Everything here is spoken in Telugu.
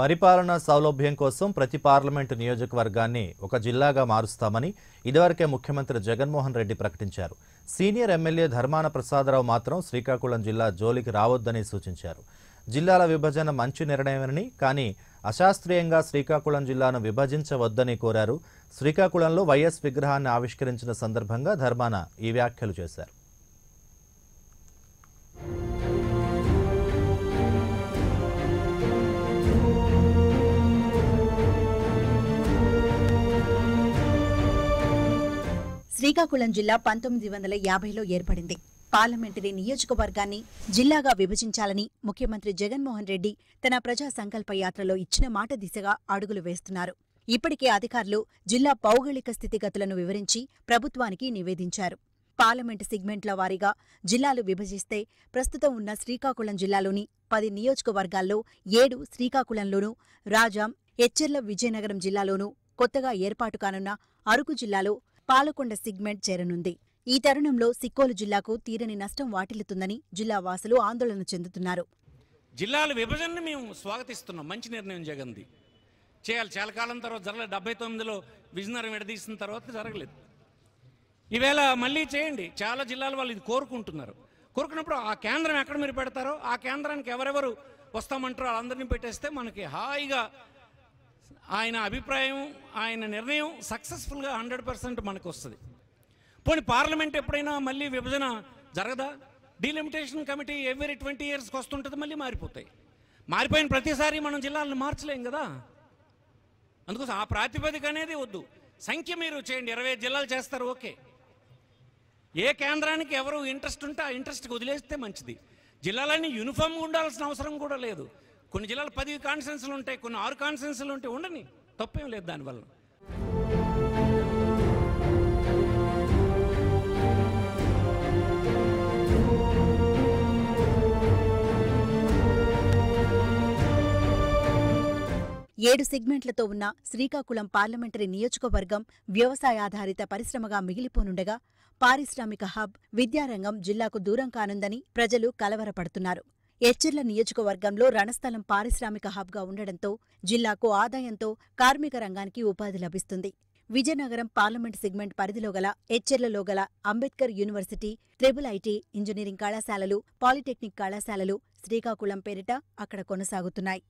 పరిపాలనా సౌలభ్యం కోసం ప్రతి పార్లమెంటు నియోజకవర్గాన్ని ఒక జిల్లాగా మారుస్తామని ఇదివరకే ముఖ్యమంత్రి జగన్మోహన్ రెడ్డి ప్రకటించారు సీనియర్ ఎమ్మెల్యే ధర్మాన ప్రసాదరావు మాత్రం శ్రీకాకుళం జిల్లా జోలికి రావద్దని సూచించారు జిల్లాల విభజన మంచి నిర్ణయమని కానీ అశాస్త్రీయంగా శ్రీకాకుళం జిల్లాను విభజించవద్దని కోరారు శ్రీకాకుళంలో వైఎస్ విగ్రహాన్ని ఆవిష్కరించిన సందర్భంగా ధర్మాన ఈ వ్యాఖ్యలు చేశారు శ్రీకాకుళం జిల్లా పంతొమ్మిది వందల యాభైలో ఏర్పడింది పార్లమెంటరీ నియోజకవర్గాన్ని జిల్లాగా విభజించాలని ముఖ్యమంత్రి జగన్మోహన్ రెడ్డి తన ప్రజా సంకల్ప యాత్రలో ఇచ్చిన మాట దిశగా అడుగులు వేస్తున్నారు ఇప్పటికే అధికారులు జిల్లా భౌగోళిక స్థితిగతులను వివరించి ప్రభుత్వానికి నివేదించారు పార్లమెంటు సిగ్మెంట్ల వారీగా జిల్లాలు విభజిస్తే ప్రస్తుతం ఉన్న శ్రీకాకుళం జిల్లాలోని పది నియోజకవర్గాల్లో ఏడు శ్రీకాకుళంలోనూ రాజాం ఎచ్చెర్ల విజయనగరం జిల్లాలోనూ కొత్తగా ఏర్పాటు కానున్న అరకు జిల్లాలో పాలకొండ సిగ్మెంట్ చేరనుంది ఈ తరుణంలో సిక్కోలు జిల్లాకు తీరని నష్టం వాటిల్లుతుందని జిల్లా వాసులు ఆందోళన చెందుతున్నారు జిల్లాల విభజనని మేము స్వాగతిస్తున్నాం మంచి నిర్ణయం జగంది చేయాలి చాలా కాలం తర్వాత జరగలేదు డెబ్బై తొమ్మిదిలో విజయనగరం విడదీసిన తర్వాత జరగలేదు ఈవేళ మళ్ళీ చేయండి చాలా జిల్లాల వాళ్ళు ఇది కోరుకుంటున్నారు కోరుకున్నప్పుడు ఆ కేంద్రం ఎక్కడ మీరు పెడతారో ఆ కేంద్రానికి ఎవరెవరు వస్తామంటారో వాళ్ళందరినీ పెట్టేస్తే మనకి హాయిగా ఆయన అభిప్రాయం ఆయన నిర్ణయం సక్సెస్ఫుల్గా హండ్రెడ్ పర్సెంట్ మనకు వస్తుంది పోనీ పార్లమెంట్ ఎప్పుడైనా మళ్ళీ విభజన జరగదా డీలిమిటేషన్ కమిటీ ఎవ్రీ ట్వంటీ ఇయర్స్కి వస్తుంటుంది మళ్ళీ మారిపోతాయి మారిపోయిన ప్రతిసారి మనం జిల్లాలను మార్చలేం కదా అందుకోసం ఆ ప్రాతిపదిక అనేది వద్దు సంఖ్య మీరు చేయండి ఇరవై జిల్లాలు చేస్తారు ఓకే ఏ కేంద్రానికి ఎవరు ఇంట్రెస్ట్ ఉంటే ఆ ఇంట్రెస్ట్కి వదిలేస్తే మంచిది జిల్లాలన్నీ యూనిఫామ్గా ఉండాల్సిన అవసరం కూడా లేదు కొన్ని జిల్లాలు పది కాన్ఫరెన్స్లు ఉంటాయి కొన్ని ఆరు కాన్ఫరెన్స్లు ఉంటాయి ఉండని తప్పేం లేదు దానివల్ల ఏడు సెగ్మెంట్లతో ఉన్న శ్రీకాకుళం పార్లమెంటరీ నియోజకవర్గం వ్యవసాయ ఆధారిత పరిశ్రమగా మిగిలిపోనుండగా పారిశ్రామిక హబ్ విద్యారంగం జిల్లాకు దూరం కానుందని ప్రజలు కలవరపడుతున్నారు ఎచ్చెర్ల నియోజకవర్గంలో రణస్థలం పారిశ్రామిక హబ్గా ఉండడంతో జిల్లాకు ఆదాయంతో కార్మిక రంగానికి ఉపాధి లభిస్తుంది విజయనగరం పార్లమెంట్ సెగ్మెంట్ పరిధిలో గల ఎచ్చెర్లలో గల Ambedkar university triple IT engineering కళాశాలలు పాలిటెక్నిక్ కళాశాలలు శ్రీకాకుళం పేరిట అక్కడ కొనసాగుతున్నాయి